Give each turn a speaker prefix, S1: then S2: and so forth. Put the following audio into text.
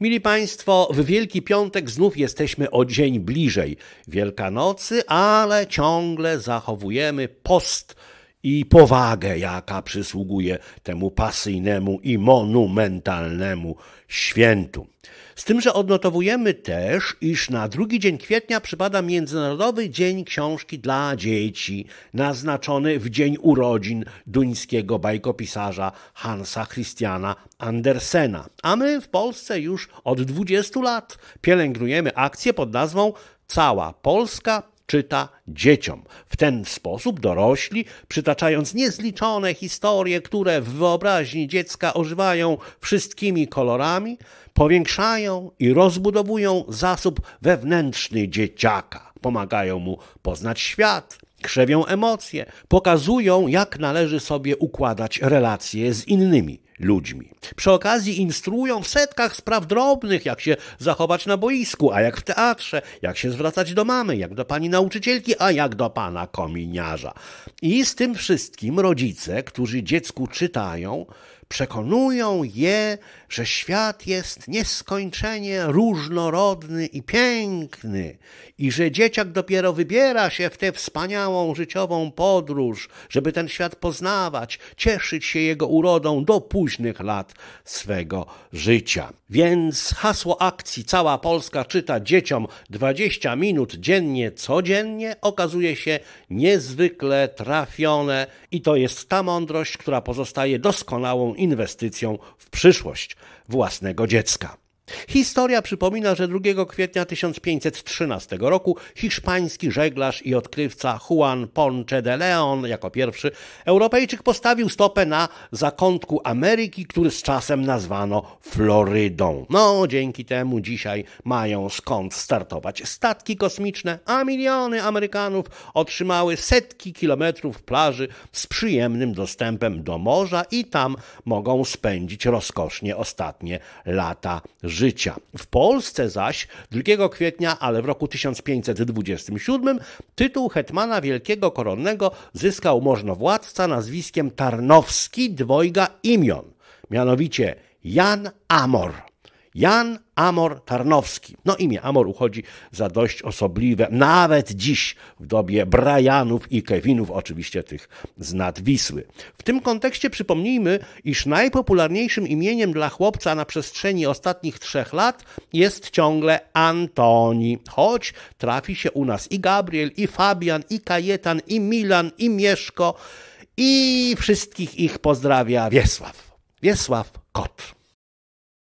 S1: Mili Państwo, w Wielki Piątek znów jesteśmy o dzień bliżej Wielkanocy, ale ciągle zachowujemy post i powagę, jaka przysługuje temu pasyjnemu i monumentalnemu świętu. Z tym, że odnotowujemy też, iż na drugi dzień kwietnia przypada Międzynarodowy Dzień Książki dla Dzieci, naznaczony w dzień urodzin duńskiego bajkopisarza Hansa Christiana Andersena. A my w Polsce już od 20 lat pielęgnujemy akcję pod nazwą Cała Polska czyta dzieciom. W ten sposób dorośli, przytaczając niezliczone historie, które w wyobraźni dziecka ożywają wszystkimi kolorami, powiększają i rozbudowują zasób wewnętrzny dzieciaka. Pomagają mu poznać świat, krzewią emocje, pokazują, jak należy sobie układać relacje z innymi ludźmi. Przy okazji instruują w setkach spraw drobnych, jak się zachować na boisku, a jak w teatrze, jak się zwracać do mamy, jak do pani nauczycielki, a jak do pana kominiarza. I z tym wszystkim rodzice, którzy dziecku czytają, przekonują je, że świat jest nieskończenie różnorodny i piękny, i że dzieciak dopiero wybiera się w tę wspaniałą życiową podróż, żeby ten świat poznawać, cieszyć się jego urodą, dopóźnić, późnych lat swego życia. Więc hasło akcji Cała Polska czyta dzieciom 20 minut dziennie, codziennie okazuje się niezwykle trafione i to jest ta mądrość, która pozostaje doskonałą inwestycją w przyszłość własnego dziecka. Historia przypomina, że 2 kwietnia 1513 roku hiszpański żeglarz i odkrywca Juan Ponce de Leon jako pierwszy Europejczyk postawił stopę na zakątku Ameryki, który z czasem nazwano Florydą. No, dzięki temu dzisiaj mają skąd startować statki kosmiczne, a miliony Amerykanów otrzymały setki kilometrów plaży z przyjemnym dostępem do morza i tam mogą spędzić rozkosznie ostatnie lata życia życia. W Polsce zaś 2 kwietnia, ale w roku 1527 tytuł hetmana wielkiego koronnego zyskał możnowładca nazwiskiem Tarnowski dwojga imion, mianowicie Jan Amor. Jan Amor Tarnowski. No imię Amor uchodzi za dość osobliwe, nawet dziś w dobie Brianów i Kevinów, oczywiście tych z Wisły. W tym kontekście przypomnijmy, iż najpopularniejszym imieniem dla chłopca na przestrzeni ostatnich trzech lat jest ciągle Antoni. Choć trafi się u nas i Gabriel, i Fabian, i Kajetan, i Milan, i Mieszko, i wszystkich ich pozdrawia Wiesław. Wiesław Kot.